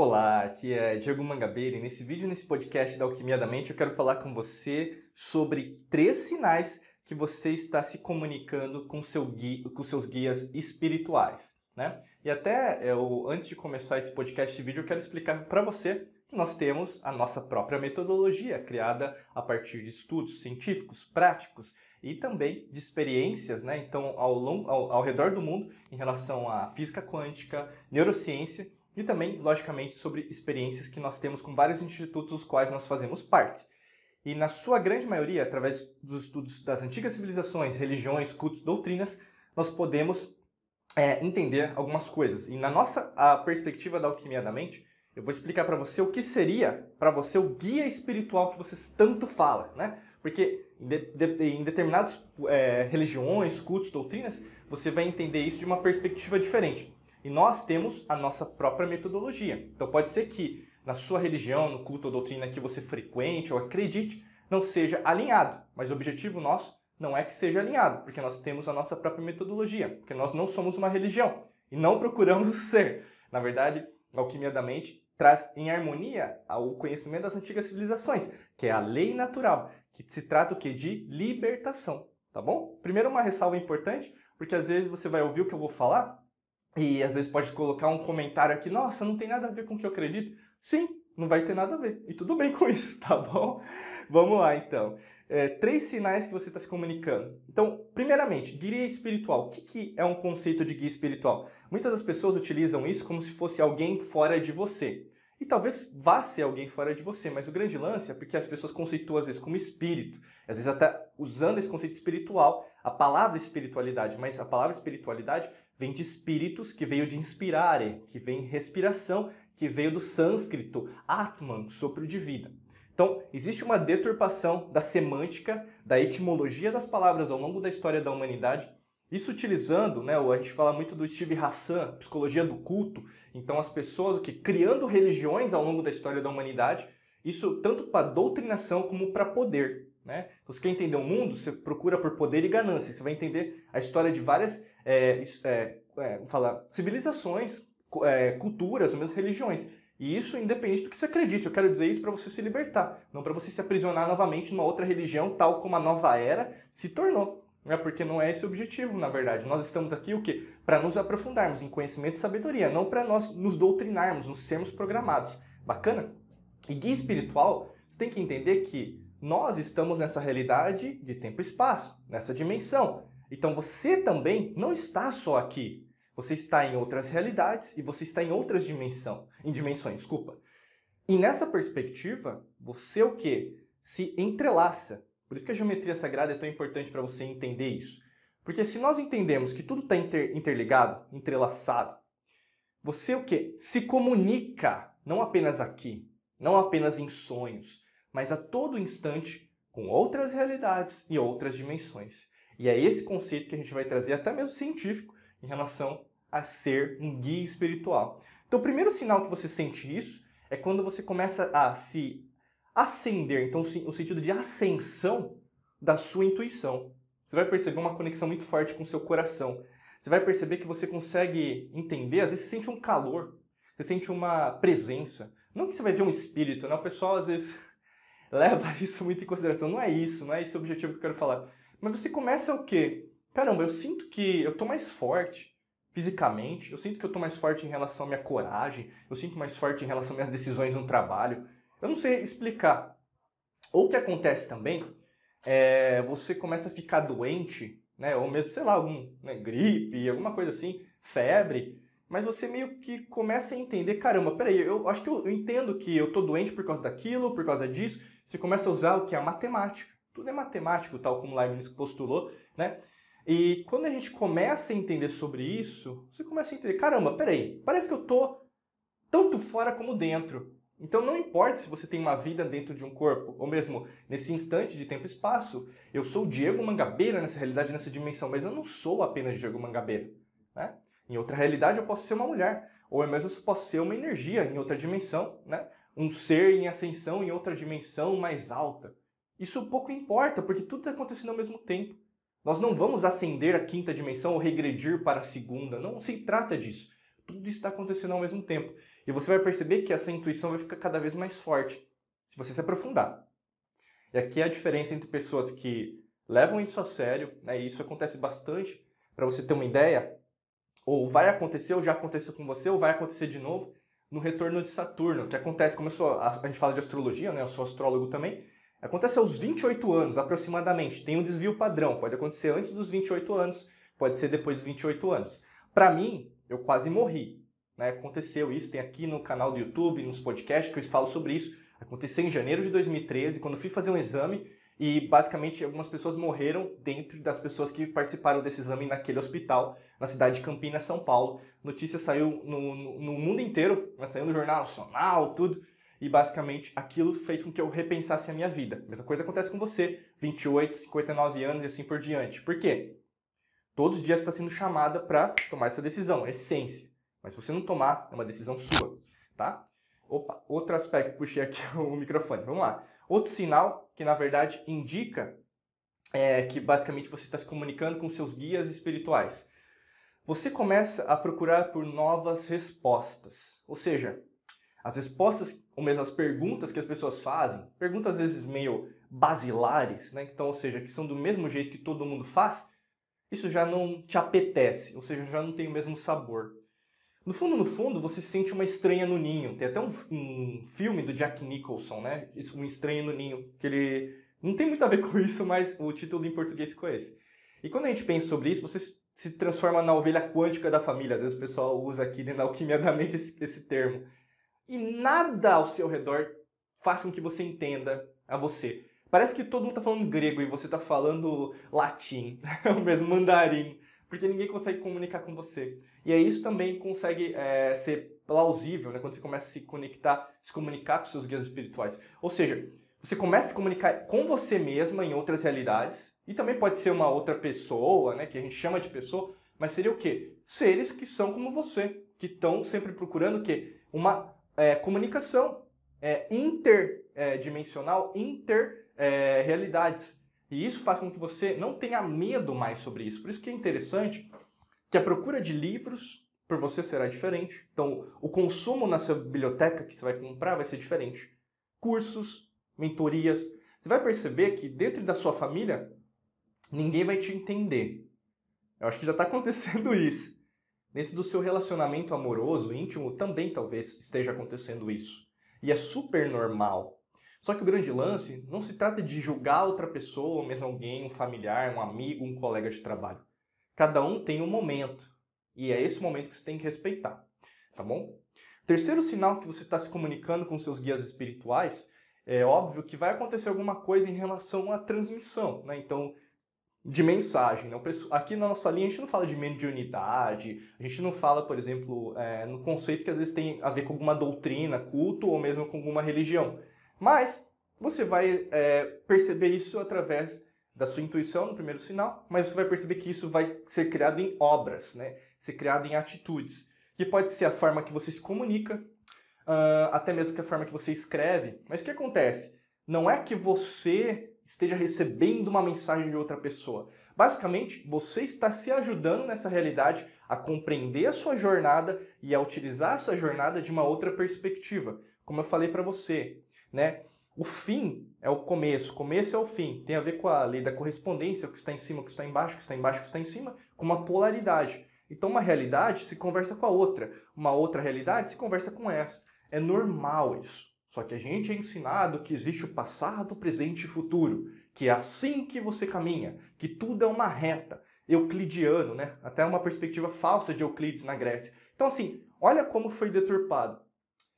Olá, aqui é Diego Mangabeira e nesse vídeo, nesse podcast da Alquimia da Mente, eu quero falar com você sobre três sinais que você está se comunicando com, seu gui, com seus guias espirituais, né? E até eu, antes de começar esse podcast e vídeo, eu quero explicar para você que nós temos a nossa própria metodologia, criada a partir de estudos científicos, práticos e também de experiências, né? Então, ao, longo, ao, ao redor do mundo, em relação à física quântica, neurociência e também, logicamente, sobre experiências que nós temos com vários institutos dos quais nós fazemos parte. E na sua grande maioria, através dos estudos das antigas civilizações, religiões, cultos, doutrinas, nós podemos é, entender algumas coisas. E na nossa a perspectiva da alquimia da mente, eu vou explicar para você o que seria para você o guia espiritual que vocês tanto falam, né? Porque em, determinadas é, religiões, cultos, doutrinas, você vai entender isso de uma perspectiva diferente. E nós temos a nossa própria metodologia. Então pode ser que na sua religião, no culto ou doutrina que você frequente ou acredite, não seja alinhado. Mas o objetivo nosso não é que seja alinhado, porque nós temos a nossa própria metodologia, porque nós não somos uma religião e não procuramos ser. Na verdade, a alquimia da mente traz em harmonia o conhecimento das antigas civilizações, que é a lei natural, que se trata o que de libertação, tá bom? Primeiro uma ressalva importante, porque às vezes você vai ouvir o que eu vou falar e às vezes pode colocar um comentário aqui, nossa, não tem nada a ver com o que eu acredito. Sim, não vai ter nada a ver. E tudo bem com isso, tá bom? Vamos lá então. É, três sinais que você está se comunicando. Então, primeiramente, guia espiritual. O que, que é um conceito de guia espiritual? Muitas das pessoas utilizam isso como se fosse alguém fora de você. E talvez vá ser alguém fora de você, mas o grande lance é porque as pessoas conceituam às vezes como espírito, às vezes até usando esse conceito espiritual, a palavra espiritualidade, mas a palavra espiritualidade vem de espíritos, que veio de inspirare, que vem respiração, que veio do sânscrito Atman, sopro de vida. Então, existe uma deturpação da semântica, da etimologia das palavras ao longo da história da humanidade. Isso utilizando, né, a gente fala muito do Steve Hassan, psicologia do culto. Então, as pessoas que criando religiões ao longo da história da humanidade, isso tanto para doutrinação como para poder. Né? Então, se quer entender o mundo, você procura por poder e ganância. Você vai entender a história de várias é, é, é falar, civilizações, é, culturas, ou mesmo religiões. E isso independente do que você acredite. Eu quero dizer isso para você se libertar, não para você se aprisionar novamente numa outra religião, tal como a nova era se tornou. É porque não é esse o objetivo, na verdade. Nós estamos aqui o quê? Para nos aprofundarmos em conhecimento e sabedoria, não para nós nos doutrinarmos, nos sermos programados. Bacana? E guia espiritual, você tem que entender que nós estamos nessa realidade de tempo e espaço, nessa dimensão. Então você também não está só aqui. Você está em outras realidades e você está em outras dimensões. em dimensões, desculpa. E nessa perspectiva, você o quê? se entrelaça. Por isso que a geometria sagrada é tão importante para você entender isso. Porque se nós entendemos que tudo está inter interligado, entrelaçado, você o quê? se comunica, não apenas aqui, não apenas em sonhos, mas a todo instante com outras realidades e outras dimensões. E é esse conceito que a gente vai trazer, até mesmo científico, em relação a ser um guia espiritual. Então, o primeiro sinal que você sente isso é quando você começa a se ascender então, o sentido de ascensão da sua intuição. Você vai perceber uma conexão muito forte com o seu coração. Você vai perceber que você consegue entender, às vezes você sente um calor, você sente uma presença. Não que você vai ver um espírito, né? O pessoal às vezes leva isso muito em consideração. Não é isso, não é esse o objetivo que eu quero falar. Mas você começa o quê? Caramba, eu sinto que eu tô mais forte fisicamente, eu sinto que eu tô mais forte em relação à minha coragem, eu sinto mais forte em relação às minhas decisões no trabalho. Eu não sei explicar. Ou o que acontece também é você começa a ficar doente, né? Ou mesmo, sei lá, algum né, gripe, alguma coisa assim, febre mas você meio que começa a entender, caramba, peraí, eu acho que eu, eu entendo que eu tô doente por causa daquilo, por causa disso. Você começa a usar o que é a matemática. Tudo é matemático, tal como Leibniz postulou, né? E quando a gente começa a entender sobre isso, você começa a entender, caramba, peraí, parece que eu tô tanto fora como dentro. Então não importa se você tem uma vida dentro de um corpo, ou mesmo nesse instante de tempo e espaço, eu sou Diego Mangabeira nessa realidade, nessa dimensão, mas eu não sou apenas Diego Mangabeira, né? Em outra realidade, eu posso ser uma mulher. Ou é eu mesmo posso ser uma energia em outra dimensão, né? Um ser em ascensão em outra dimensão mais alta. Isso pouco importa, porque tudo está acontecendo ao mesmo tempo. Nós não vamos ascender à quinta dimensão ou regredir para a segunda. Não se trata disso. Tudo está acontecendo ao mesmo tempo. E você vai perceber que essa intuição vai ficar cada vez mais forte se você se aprofundar. E aqui é a diferença entre pessoas que levam isso a sério, né, e isso acontece bastante. Para você ter uma ideia, ou vai acontecer, ou já aconteceu com você, ou vai acontecer de novo no retorno de Saturno, O que acontece, como sou, a gente fala de astrologia, né? Eu sou astrólogo também. Acontece aos 28 anos, aproximadamente. Tem um desvio padrão. Pode acontecer antes dos 28 anos, pode ser depois dos 28 anos. Para mim, eu quase morri. Né? Aconteceu isso, tem aqui no canal do YouTube, nos podcasts que eu falo sobre isso. Aconteceu em janeiro de 2013, quando fui fazer um exame, e basicamente algumas pessoas morreram dentro das pessoas que participaram desse exame naquele hospital, na cidade de Campinas, São Paulo. Notícia saiu no, no, no mundo inteiro, saiu no Jornal Nacional, tudo. E basicamente aquilo fez com que eu repensasse a minha vida. Mesma coisa acontece com você, 28, 59 anos e assim por diante. Por quê? Todos os dias você está sendo chamada para tomar essa decisão, é essência. Mas se você não tomar, é uma decisão sua, tá? Opa, outro aspecto, puxei aqui o microfone. Vamos lá. Outro sinal que, na verdade, indica é que basicamente você está se comunicando com seus guias espirituais. Você começa a procurar por novas respostas. Ou seja, as respostas, ou mesmo as perguntas que as pessoas fazem, perguntas às vezes meio basilares, né? Então, ou seja, que são do mesmo jeito que todo mundo faz, isso já não te apetece, ou seja, já não tem o mesmo sabor. No fundo, no fundo, você sente uma estranha no ninho. Tem até um, um filme do Jack Nicholson, né? Um estranho no ninho, que ele não tem muito a ver com isso, mas o título em português ficou esse. E quando a gente pensa sobre isso, você se transforma na ovelha quântica da família. Às vezes o pessoal usa aqui na alquimia da mente esse, esse termo. E nada ao seu redor faz com que você entenda a você. Parece que todo mundo está falando grego e você está falando latim, é O mesmo mandarim porque ninguém consegue comunicar com você. E aí isso também consegue é, ser plausível, né? Quando você começa a se conectar, se comunicar com seus guias espirituais. Ou seja, você começa a se comunicar com você mesma em outras realidades, e também pode ser uma outra pessoa, né? Que a gente chama de pessoa, mas seria o quê? Seres que são como você, que estão sempre procurando o quê? Uma é, comunicação é, interdimensional, é, inter, é, realidades. E isso faz com que você não tenha medo mais sobre isso. Por isso que é interessante que a procura de livros por você será diferente. Então, o consumo na sua biblioteca que você vai comprar vai ser diferente. Cursos, mentorias. Você vai perceber que dentro da sua família, ninguém vai te entender. Eu acho que já está acontecendo isso. Dentro do seu relacionamento amoroso, íntimo, também talvez esteja acontecendo isso. E é super normal. Só que o grande lance não se trata de julgar outra pessoa, ou mesmo alguém, um familiar, um amigo, um colega de trabalho. Cada um tem um momento. E é esse momento que você tem que respeitar, tá bom? Terceiro sinal que você está se comunicando com seus guias espirituais, é óbvio que vai acontecer alguma coisa em relação à transmissão, né? Então, de mensagem. Né? Aqui na nossa linha a gente não fala de mediunidade, a gente não fala, por exemplo, é, no conceito que às vezes tem a ver com alguma doutrina, culto ou mesmo com alguma religião. Mas você vai é, perceber isso através da sua intuição no primeiro sinal, mas você vai perceber que isso vai ser criado em obras, né? Ser criado em atitudes, que pode ser a forma que você se comunica, uh, até mesmo que a forma que você escreve. Mas o que acontece? Não é que você esteja recebendo uma mensagem de outra pessoa. Basicamente, você está se ajudando nessa realidade a compreender a sua jornada e a utilizar essa jornada de uma outra perspectiva. Como eu falei para você, né? O fim é o começo, começo é o fim. Tem a ver com a lei da correspondência, o que está em cima, o que está embaixo, o que está embaixo, o que está em cima, com uma polaridade. Então uma realidade se conversa com a outra, uma outra realidade se conversa com essa. É normal isso. Só que a gente é ensinado que existe o passado, presente e futuro, que é assim que você caminha, que tudo é uma reta, euclidiano, né? Até uma perspectiva falsa de Euclides na Grécia. Então assim, olha como foi deturpado.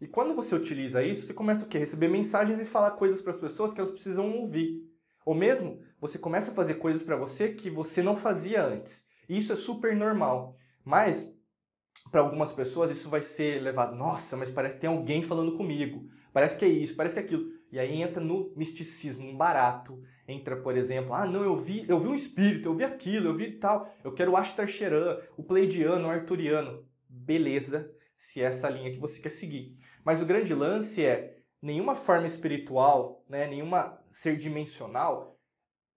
E quando você utiliza isso, você começa o quê? Receber mensagens e falar coisas para as pessoas que elas precisam ouvir. Ou mesmo, você começa a fazer coisas para você que você não fazia antes. E isso é super normal. Mas, para algumas pessoas, isso vai ser levado, nossa, mas parece que tem alguém falando comigo. Parece que é isso, parece que é aquilo. E aí entra no misticismo, um barato. Entra, por exemplo, ah, não, eu vi, eu vi um espírito, eu vi aquilo, eu vi tal. Eu quero o Ashtar o Pleidiano, o Arturiano. Beleza, se é essa linha que você quer seguir. Mas o grande lance é nenhuma forma espiritual, né, nenhuma ser dimensional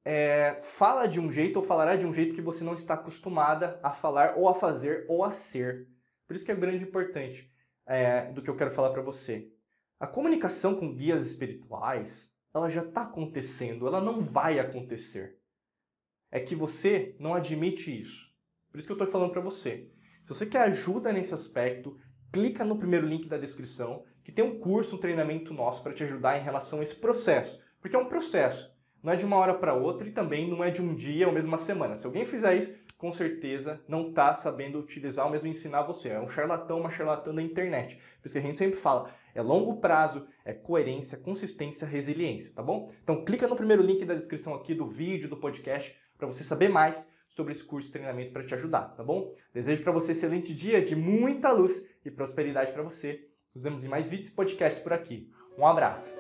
é, fala de um jeito ou falará de um jeito que você não está acostumada a falar ou a fazer ou a ser. Por isso que é grande e importante é, do que eu quero falar para você. A comunicação com guias espirituais, ela já está acontecendo, ela não vai acontecer. É que você não admite isso. Por isso que eu estou falando para você. Se você quer ajuda nesse aspecto, clica no primeiro link da descrição, que tem um curso, um treinamento nosso para te ajudar em relação a esse processo. Porque é um processo, não é de uma hora para outra e também não é de um dia ou mesmo uma semana. Se alguém fizer isso, com certeza não está sabendo utilizar ou mesmo ensinar você. É um charlatão, uma charlatã da internet. Por isso que a gente sempre fala, é longo prazo, é coerência, consistência, resiliência, tá bom? Então clica no primeiro link da descrição aqui do vídeo, do podcast, para você saber mais sobre esse curso de treinamento para te ajudar, tá bom? Desejo para você um excelente dia de muita luz e prosperidade para você. Nos vemos em mais vídeos e podcasts por aqui. Um abraço!